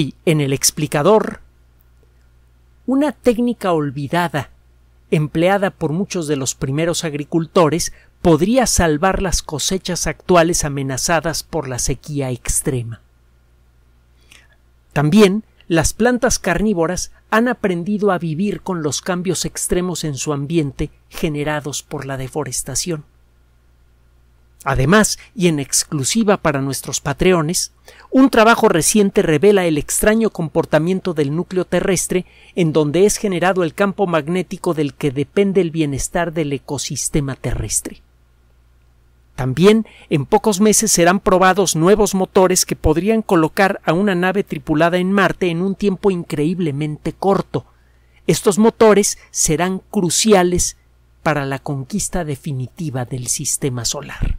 Hoy, en el explicador, una técnica olvidada, empleada por muchos de los primeros agricultores, podría salvar las cosechas actuales amenazadas por la sequía extrema. También, las plantas carnívoras han aprendido a vivir con los cambios extremos en su ambiente generados por la deforestación. Además, y en exclusiva para nuestros patreones, un trabajo reciente revela el extraño comportamiento del núcleo terrestre en donde es generado el campo magnético del que depende el bienestar del ecosistema terrestre. También en pocos meses serán probados nuevos motores que podrían colocar a una nave tripulada en Marte en un tiempo increíblemente corto. Estos motores serán cruciales para la conquista definitiva del sistema solar.